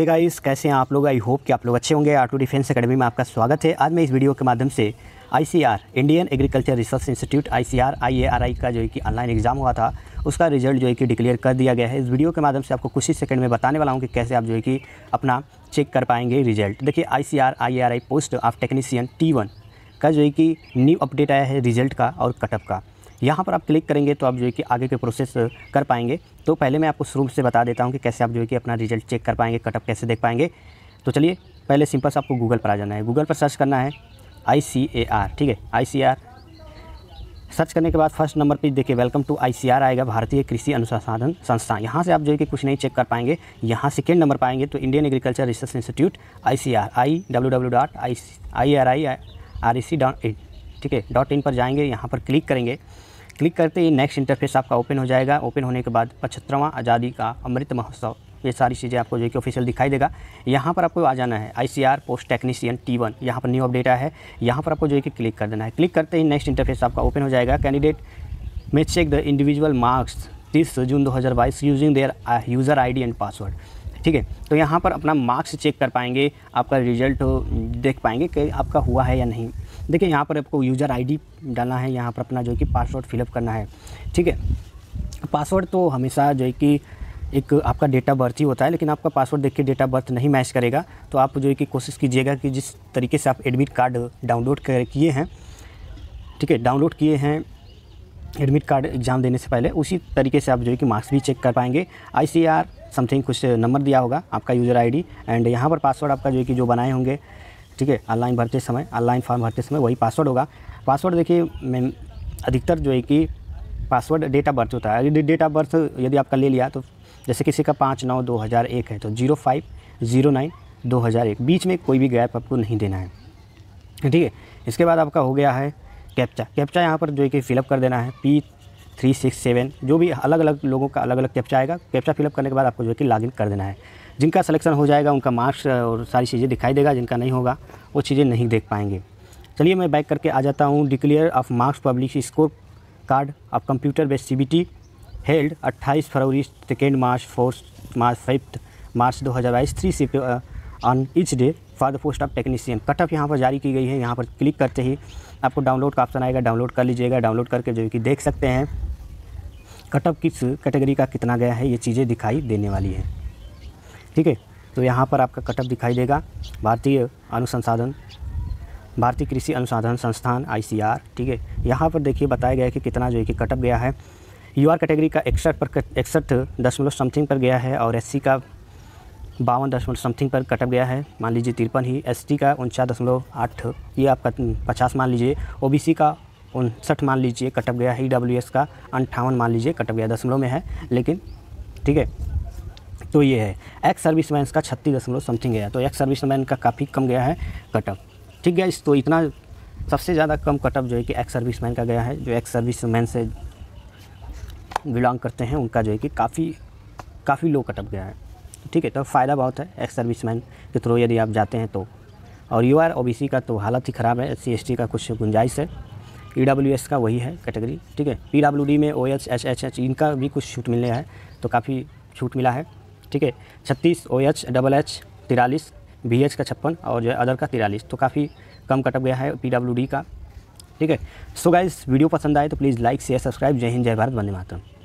hey guys कैसे हैं आप लोग आई होप कि आप लोग अच्छे होंगे आर डिफेंस अकेडमी में आपका स्वागत है आज मैं इस वीडियो के माध्यम से ICR Indian agriculture research institute ICR IARI का जो है कि ऑनलाइन एग्ज़ाम हुआ था उसका रिजल्ट जो है कि डिक्लेयर कर दिया गया है इस वीडियो के माध्यम से आपको कुछ ही सेकंड में बताने वाला हूँ कि कैसे आप जो है कि अपना चेक कर पाएंगे रिजल्ट देखिए I C post of technician T का जो है कि न्यू अपडेट आया है रिजल्ट का और कटअप का यहाँ पर आप क्लिक करेंगे तो आप जो है कि आगे के प्रोसेस कर पाएंगे तो पहले मैं आपको शुरू से बता देता हूँ कि कैसे आप जो है कि अपना रिजल्ट चेक कर पाएंगे कटअप कैसे देख पाएंगे तो चलिए पहले सिंपल से आपको गूगल पर आ जाना है गूगल पर सर्च करना है आई सी ए आर ठीक है आई सी आर सर्च करने के बाद फर्स्ट नंबर पे देखिए welcome to I C R आएगा भारतीय कृषि अनुसंधान संस्था यहाँ से आप जो है कि कुछ नहीं चेक कर पाएंगे यहाँ सेकेंड नंबर पाएंगे तो Indian agriculture research institute I C R I W W dot I I R I R E C dot in ठीक है डॉट इन पर जाएंगे यहाँ पर क्लिक करेंगे क्लिक करते ही नेक्स्ट इंटरफेस आपका ओपन हो जाएगा ओपन होने के बाद पचहत्तरवां आज़ादी का अमृत महोत्सव ये सारी चीज़ें आपको जो कि ऑफिशियल दिखाई देगा यहाँ पर आपको आ जाना है I post technician T one यहाँ पर न्यू अपडेट आया है यहाँ पर आपको जो है कि क्लिक कर देना है क्लिक करते ही नेक्स्ट इंटरफेस आपका ओपन हो जाएगा candidate may check the individual marks तीस June 2022 using their user ID and password ठीक है तो यहाँ पर अपना मार्क्स चेक कर पाएंगे आपका रिजल्ट देख पाएंगे कि आपका हुआ है या नहीं देखिए यहाँ पर आपको यूज़र आईडी डालना है यहाँ पर अपना जो कि पासवर्ड फिलअप करना है ठीक है पासवर्ड तो हमेशा जो है कि एक आपका डेटा बर्थ ही होता है लेकिन आपका पासवर्ड देख के डेट ऑफ बर्थ नहीं मैच करेगा तो आप जो है कि कोशिश कीजिएगा कि जिस तरीके से आप एडमिट कार्ड डाउनलोड कर किए हैं ठीक है डाउनलोड किए हैं एडमिट कार्ड एग्ज़ाम देने से पहले उसी तरीके से आप जो है कि मार्क्स भी चेक कर पाएंगे आई समथिंग कुछ नंबर दिया होगा आपका यूज़र आईडी एंड यहाँ पर पासवर्ड आपका जो है कि जो बनाए होंगे ठीक है ऑनलाइन भरते समय ऑनलाइन फॉर्म भरते समय वही पासवर्ड होगा पासवर्ड देखिए मैं अधिकतर जो है कि पासवर्ड डेट ऑफ बर्थ होता है यदि डेट ऑफ बर्थ यदि आपका ले लिया तो जैसे किसी का पाँच नौ दो हज़ार एक है तो जीरो फाइव जीरो नाइन दो हज़ार एक बीच में कोई भी गैप आपको नहीं देना है ठीक है इसके बाद आपका हो गया है कैप्चा कैप्चा यहाँ पर जो है कि फिलअप कर देना है पी थ्री सिक्स सेवन जो भी अलग अलग लोगों का अलग अलग कैप्चा आएगा कैप्चा फिलअप करने के बाद आपको जो है कि लॉगिन कर देना है जिनका सलेक्शन हो जाएगा उनका मार्क्स और सारी चीज़ें दिखाई देगा जिनका नहीं होगा वो चीज़ें नहीं देख पाएंगे चलिए मैं बैक करके आ जाता हूँ declare of marks public score card of computer based C B T held अट्ठाईस फरवरी second March fourth March fifth March दो हज़ार बाईस three C on each day for the post of technician cut off यहाँ पर जारी की गई है यहाँ पर क्लिक करते ही आपको डाउनलोड का ऑप्शन आएगा डाउनलोड कर लीजिएगा डाउनलोड करके जो कि देख सकते हैं कटअप किस कैटेगरी का कितना गया है ये चीज़ें दिखाई देने वाली है ठीक है तो यहाँ पर आपका कटअप दिखाई देगा भारतीय अनुसंसाधन भारतीय कृषि अनुसंधान संस्थान आई ठीक है यहाँ पर देखिए बताया गया है कि कितना जो है कि कटअप गया है यूआर कैटेगरी का इकसठ पर इकसठ दशमलव समथिंग पर गया है और एससी का बावन दशमलव समथिंग पर कटअप गया है मान लीजिए तिरपन ही एसटी का उनचास दशमलव आठ ये आपका पचास मान लीजिए ओबीसी का उनसठ मान लीजिए कटअप गया है ई e का अंठावन मान लीजिए कटअप गया दशमलव में है लेकिन ठीक है तो ये है एक्स सर्विस मैन का छत्तीस दशमलव समथिंग गया तो एक्स सर्विस मैन का काफ़ी कम गया है कटअप ठीक है इस तो इतना सबसे ज़्यादा कम कटअप जो है कि एक्स सर्विस मैन का गया है जो एक्स सर्विस मैन से बिलोंग करते हैं उनका जो है कि काफ़ी काफ़ी लो कटअप गया है ठीक है तो फ़ायदा बहुत है एक्स सर्विस मैन के थ्रू यदि आप जाते हैं तो और U R O B C का तो हालत ही ख़राब है एस सी एस टी का कुछ गुंजाइश है ई डब्ल्यू एस का वही है कैटेगरी ठीक है पी डब्ल्यू डी में O H H H H इनका भी कुछ छूट मिलने है तो काफ़ी छूट मिला है ठीक है छत्तीस ओ एच डबल एच तिरालीस बी एच का छप्पन और जो है अदर का तिरालीस तो काफ़ी कम कटअप गया है पी डब्ल्यू डी का ठीक है सो गाइज़ वीडियो पसंद आए तो प्लीज़ लाइक शेयर सब्सक्राइब जय हिंद जय भारत वंदे मातरम